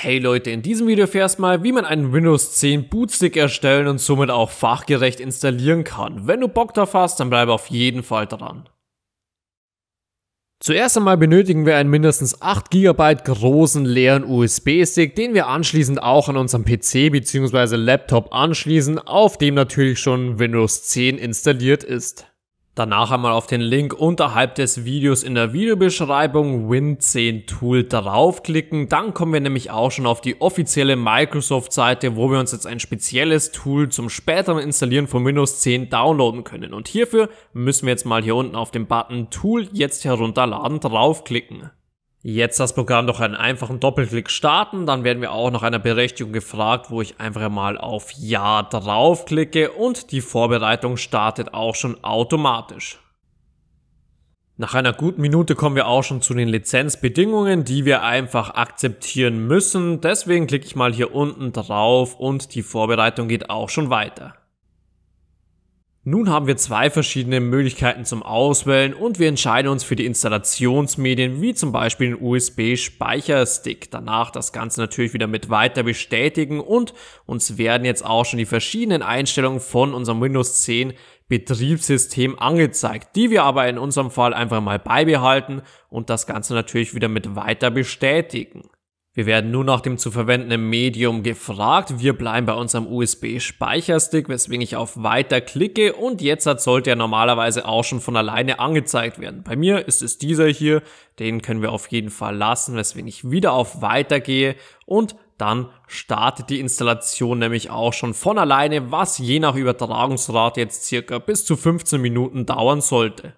Hey Leute, in diesem Video erfährst mal, wie man einen Windows 10 Bootstick erstellen und somit auch fachgerecht installieren kann. Wenn du Bock drauf hast, dann bleib auf jeden Fall dran. Zuerst einmal benötigen wir einen mindestens 8 GB großen leeren USB-Stick, den wir anschließend auch an unserem PC bzw. Laptop anschließen, auf dem natürlich schon Windows 10 installiert ist. Danach einmal auf den Link unterhalb des Videos in der Videobeschreibung Win10 Tool draufklicken. Dann kommen wir nämlich auch schon auf die offizielle Microsoft-Seite, wo wir uns jetzt ein spezielles Tool zum späteren Installieren von Windows 10 downloaden können. Und hierfür müssen wir jetzt mal hier unten auf den Button Tool jetzt herunterladen draufklicken. Jetzt das Programm durch einen einfachen Doppelklick starten, dann werden wir auch nach einer Berechtigung gefragt, wo ich einfach mal auf Ja draufklicke und die Vorbereitung startet auch schon automatisch. Nach einer guten Minute kommen wir auch schon zu den Lizenzbedingungen, die wir einfach akzeptieren müssen. Deswegen klicke ich mal hier unten drauf und die Vorbereitung geht auch schon weiter. Nun haben wir zwei verschiedene Möglichkeiten zum Auswählen und wir entscheiden uns für die Installationsmedien wie zum Beispiel den USB-Speicherstick. Danach das Ganze natürlich wieder mit weiter bestätigen und uns werden jetzt auch schon die verschiedenen Einstellungen von unserem Windows 10 Betriebssystem angezeigt, die wir aber in unserem Fall einfach mal beibehalten und das Ganze natürlich wieder mit weiter bestätigen. Wir werden nun nach dem zu verwendenden Medium gefragt. Wir bleiben bei unserem USB-Speicherstick, weswegen ich auf Weiter klicke und jetzt sollte er normalerweise auch schon von alleine angezeigt werden. Bei mir ist es dieser hier, den können wir auf jeden Fall lassen, weswegen ich wieder auf Weiter gehe und dann startet die Installation nämlich auch schon von alleine, was je nach Übertragungsrate jetzt circa bis zu 15 Minuten dauern sollte.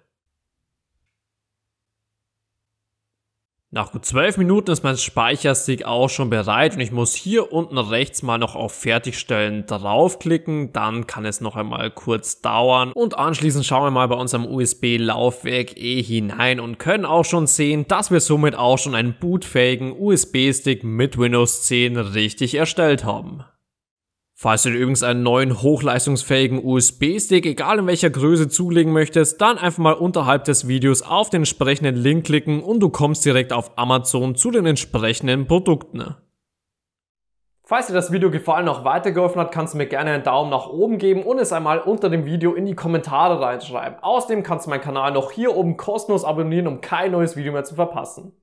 Nach gut 12 Minuten ist mein Speicherstick auch schon bereit und ich muss hier unten rechts mal noch auf Fertigstellen draufklicken, dann kann es noch einmal kurz dauern und anschließend schauen wir mal bei unserem USB-Laufwerk eh hinein und können auch schon sehen, dass wir somit auch schon einen bootfähigen USB-Stick mit Windows 10 richtig erstellt haben. Falls du dir übrigens einen neuen hochleistungsfähigen USB-Stick, egal in welcher Größe, zulegen möchtest, dann einfach mal unterhalb des Videos auf den entsprechenden Link klicken und du kommst direkt auf Amazon zu den entsprechenden Produkten. Falls dir das Video gefallen und auch weitergeholfen hat, kannst du mir gerne einen Daumen nach oben geben und es einmal unter dem Video in die Kommentare reinschreiben. Außerdem kannst du meinen Kanal noch hier oben kostenlos abonnieren, um kein neues Video mehr zu verpassen.